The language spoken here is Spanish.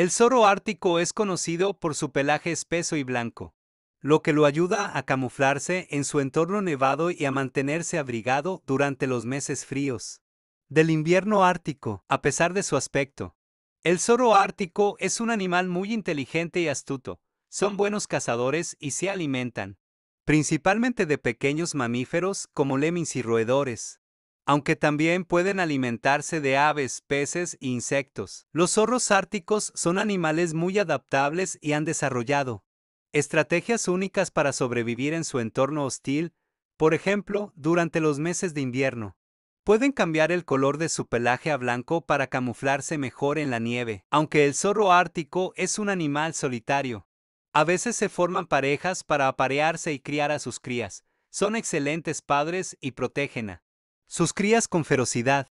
El zorro ártico es conocido por su pelaje espeso y blanco, lo que lo ayuda a camuflarse en su entorno nevado y a mantenerse abrigado durante los meses fríos. Del invierno ártico, a pesar de su aspecto, el zorro ártico es un animal muy inteligente y astuto. Son buenos cazadores y se alimentan, principalmente de pequeños mamíferos como lemmings y roedores aunque también pueden alimentarse de aves, peces e insectos. Los zorros árticos son animales muy adaptables y han desarrollado estrategias únicas para sobrevivir en su entorno hostil, por ejemplo, durante los meses de invierno. Pueden cambiar el color de su pelaje a blanco para camuflarse mejor en la nieve, aunque el zorro ártico es un animal solitario. A veces se forman parejas para aparearse y criar a sus crías. Son excelentes padres y protegen a sus crías con ferocidad,